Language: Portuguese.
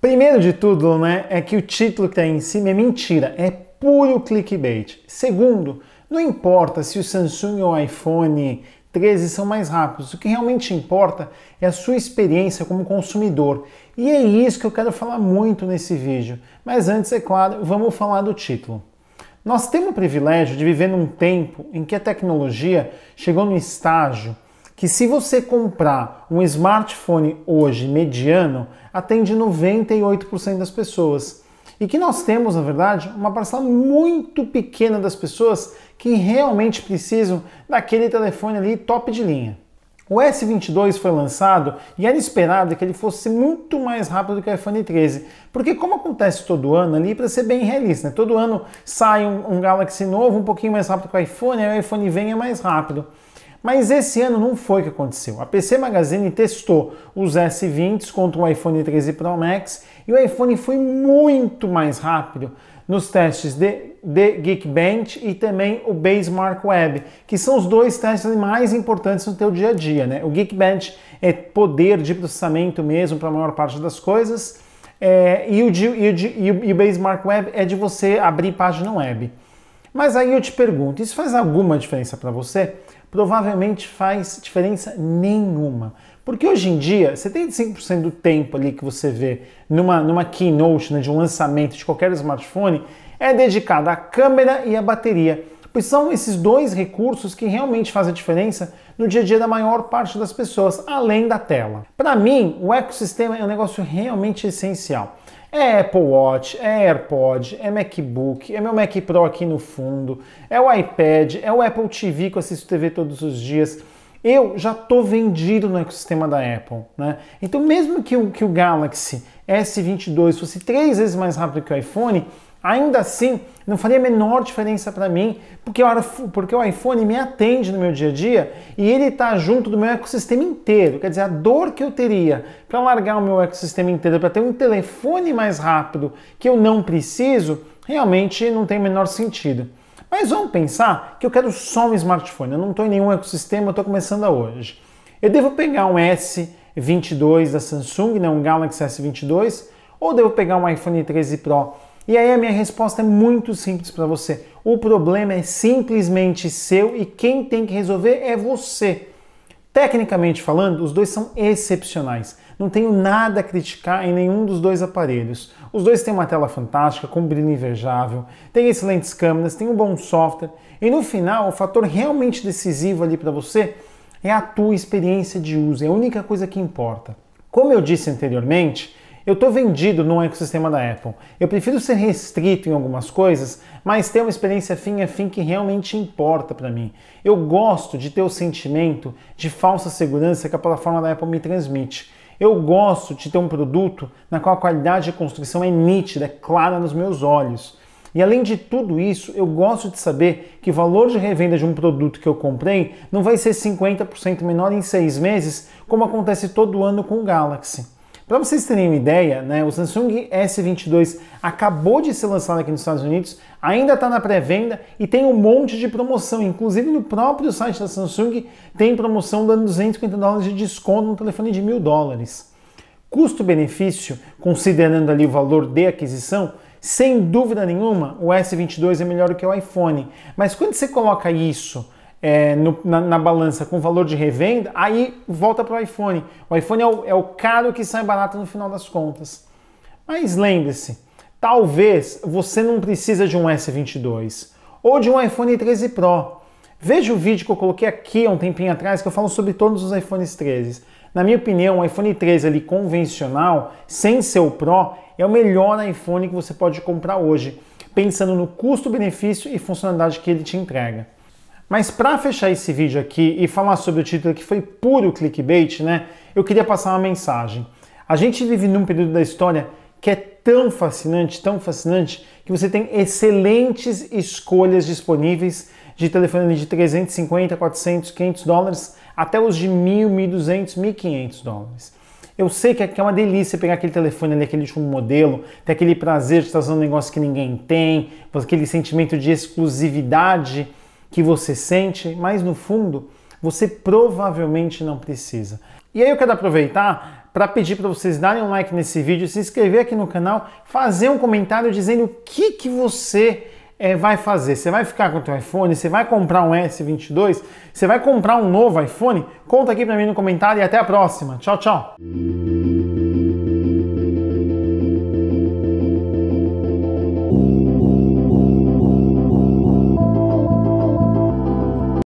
Primeiro de tudo, né, é que o título que está em cima é mentira, é puro clickbait. Segundo, não importa se o Samsung ou o iPhone 13 são mais rápidos. O que realmente importa é a sua experiência como consumidor. E é isso que eu quero falar muito nesse vídeo. Mas antes, é claro, vamos falar do título. Nós temos o privilégio de viver num tempo em que a tecnologia chegou no estágio que se você comprar um smartphone hoje mediano, atende 98% das pessoas. E que nós temos, na verdade, uma parcela muito pequena das pessoas que realmente precisam daquele telefone ali top de linha. O S22 foi lançado e era esperado que ele fosse muito mais rápido que o iPhone 13, porque como acontece todo ano ali, para ser bem realista, né? todo ano sai um, um Galaxy novo, um pouquinho mais rápido que o iPhone, aí o iPhone vem é mais rápido. Mas esse ano não foi o que aconteceu. A PC Magazine testou os S20s contra o iPhone 13 Pro Max e o iPhone foi muito mais rápido nos testes de, de Geekbench e também o Basemark Web, que são os dois testes mais importantes no teu dia a dia, né? O Geekbench é poder de processamento mesmo para a maior parte das coisas, é, e, o, e, o, e o Basemark Web é de você abrir página web. Mas aí eu te pergunto, isso faz alguma diferença para você? provavelmente faz diferença nenhuma. Porque hoje em dia, 75% do tempo ali que você vê numa, numa keynote, né, de um lançamento de qualquer smartphone, é dedicado à câmera e à bateria. Pois são esses dois recursos que realmente fazem a diferença no dia a dia da maior parte das pessoas, além da tela. Para mim, o ecossistema é um negócio realmente essencial. É Apple Watch, é AirPod, é MacBook, é meu Mac Pro aqui no fundo, é o iPad, é o Apple TV que eu assisto TV todos os dias. Eu já estou vendido no ecossistema da Apple, né? Então mesmo que o, que o Galaxy S22 fosse três vezes mais rápido que o iPhone, Ainda assim, não faria a menor diferença para mim, porque o, porque o iPhone me atende no meu dia a dia e ele está junto do meu ecossistema inteiro. Quer dizer, a dor que eu teria para largar o meu ecossistema inteiro, para ter um telefone mais rápido que eu não preciso, realmente não tem o menor sentido. Mas vamos pensar que eu quero só um smartphone, eu não estou em nenhum ecossistema, eu estou começando hoje. Eu devo pegar um S22 da Samsung, né, um Galaxy S22, ou devo pegar um iPhone 13 Pro e aí a minha resposta é muito simples para você. O problema é simplesmente seu e quem tem que resolver é você. Tecnicamente falando, os dois são excepcionais. Não tenho nada a criticar em nenhum dos dois aparelhos. Os dois têm uma tela fantástica, com brilho invejável, têm excelentes câmeras, têm um bom software. E no final, o fator realmente decisivo ali para você é a tua experiência de uso, é a única coisa que importa. Como eu disse anteriormente, eu estou vendido no ecossistema da Apple. Eu prefiro ser restrito em algumas coisas, mas ter uma experiência fim a é fim que realmente importa para mim. Eu gosto de ter o sentimento de falsa segurança que a plataforma da Apple me transmite. Eu gosto de ter um produto na qual a qualidade de construção é nítida, é clara nos meus olhos. E além de tudo isso, eu gosto de saber que o valor de revenda de um produto que eu comprei não vai ser 50% menor em seis meses, como acontece todo ano com o Galaxy. Para vocês terem uma ideia, né, o Samsung S22 acabou de ser lançado aqui nos Estados Unidos, ainda está na pré-venda e tem um monte de promoção. Inclusive no próprio site da Samsung tem promoção dando 250 dólares de desconto no telefone de mil dólares. Custo-benefício, considerando ali o valor de aquisição, sem dúvida nenhuma, o S22 é melhor que o iPhone. Mas quando você coloca isso é, no, na, na, balança com valor de revenda, aí volta para o iPhone. O iPhone é o, é o caro que sai barato no final das contas. Mas lembre-se, talvez você não precisa de um S22 ou de um iPhone 13 Pro. Veja o vídeo que eu coloquei aqui há um tempinho atrás que eu falo sobre todos os iPhones 13. Na minha opinião, o iPhone 13 ali convencional, sem ser o Pro, é o melhor iPhone que você pode comprar hoje, pensando no custo-benefício e funcionalidade que ele te entrega. Mas para fechar esse vídeo aqui e falar sobre o título que foi puro clickbait, né? Eu queria passar uma mensagem. A gente vive num período da história que é tão fascinante, tão fascinante, que você tem excelentes escolhas disponíveis de telefone de 350, 400, 500 dólares até os de 1.000, 1.200, 1.500 dólares. Eu sei é que é uma delícia pegar aquele telefone ali, aquele último modelo, ter aquele prazer de estar usando um negócio que ninguém tem, aquele sentimento de exclusividade que você sente, mas no fundo você provavelmente não precisa. E aí eu quero aproveitar para pedir para vocês darem um like nesse vídeo, se inscrever aqui no canal, fazer um comentário dizendo o que, que você é, vai fazer? Você vai ficar com o teu iPhone? Você vai comprar um S22? Você vai comprar um novo iPhone? Conta aqui para mim no comentário e até a próxima. Tchau, tchau.